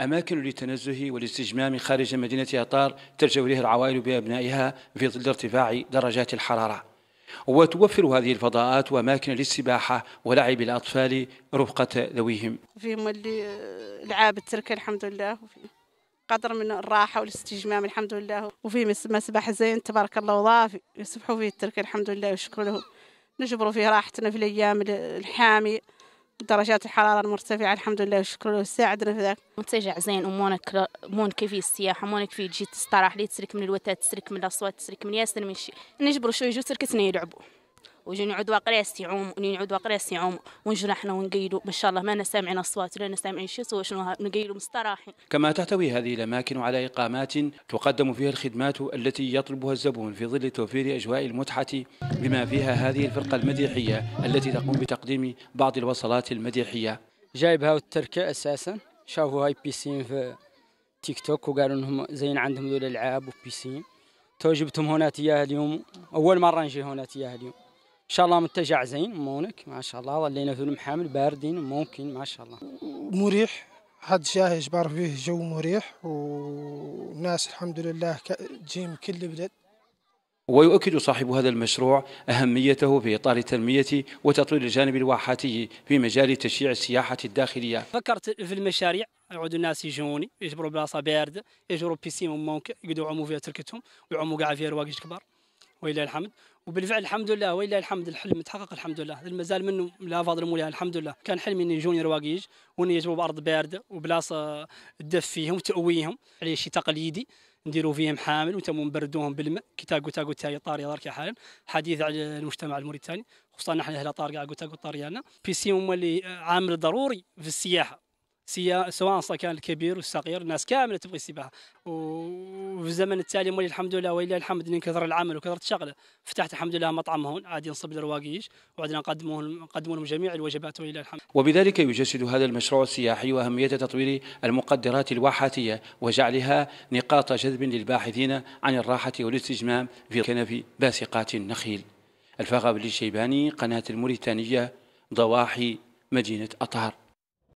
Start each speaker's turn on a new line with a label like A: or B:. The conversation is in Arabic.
A: أماكن للتنزه والاستجمام خارج مدينة أطار تلجأ إليها العوائل بأبنائها في ظل ارتفاع درجات الحرارة وتوفر هذه الفضاءات وأماكن للسباحة ولعب الأطفال رفقة ذويهم
B: فيهم اللي العاب التركة الحمد لله قدر من الراحة والاستجمام الحمد لله وفي مسبح زين تبارك الله وضاف يسبحوا فيه التركة الحمد لله وشكر له نجبروا فيه راحتنا في الأيام الحامية درجات الحرارة المرتفعة الحمد لله وشكرا له ساعدنا في ذاك متجع زين ومونك مونك مون كيفي السياحة مونك في تجي تستراح لي تسرك من الوتات تسرك من الأصوات تسرك من ياسر من شي نجبروا شو يجو تركتنا يلعبوا نعود وقريس يعوم ونقعد وقريس يعوم ونجرحنا ونقيلوا ما شاء الله ما سامعين اصوات ولا سامعين شيء سوى شنو نقيلوا مستراحين
A: كما تحتوي هذه الاماكن على اقامات تقدم فيها الخدمات التي يطلبها الزبون في ظل توفير اجواء المتعه بما فيها هذه الفرقه المديحيه التي تقوم بتقديم بعض الوصلات المديحيه
C: جايبها التركة اساسا شافوا هاي بيسين في تيك توك وقالوا انهم زين عندهم ذول الالعاب وبيسين تو جبتهم هنا تياه اليوم اول مره نجي هنا تياه اليوم ان شاء الله متجع زين مونك ما شاء الله ظلينا في المحامل باردين ممكن ما شاء الله مريح هاد شاهي
D: جبار فيه جو مريح والناس الحمد لله من كل البلاد
A: ويؤكد صاحب هذا المشروع أهميته في إطار تنمية وتطوير الجانب الواحاتي في مجال تشجيع السياحة الداخلية
D: فكرت في المشاريع يعود الناس يجوني يجبروا بلاصة باردة يجبروا بيسيم ممكن يقدروا يعوموا فيها تركتهم ويعوموا كاع فيها رواقش كبار ولله الحمد وبالفعل الحمد لله ولله الحمد الحلم تحقق الحمد لله مازال منه لا فاضل مولاه الحمد لله كان حلمي اني نجوني رواقيج واني يجوا بارض بارده وبلاصه تدف فيهم تأويهم على شي تقليدي نديروا فيهم حامل وتم نبردوهم بالماء كي تاقو تاقو تاي طاري دارك حالا حديث على المجتمع الموريتاني خصوصا نحن هلا طارقه قو تاقو طاريانا بيسي هما اللي آه، عامل ضروري في السياحه سواء كان الكبير والصغير الناس كامله تبغي السباحه وفي الزمن التالي مولي الحمد لله ولله الحمد من كثر العمل وكثر الشغله فتحت الحمد لله مطعم هون عادي نصب الرواقيش وعدنا نقدمه نقدموا لهم جميع الوجبات ولله الحمد
A: وبذلك يجسد هذا المشروع السياحي واهميه تطوير المقدرات الواحاتيه وجعلها نقاط جذب للباحثين عن الراحه والاستجمام في كنف باسقات النخيل الفغاب للشيباني قناه الموريتانيه ضواحي مدينه اطهر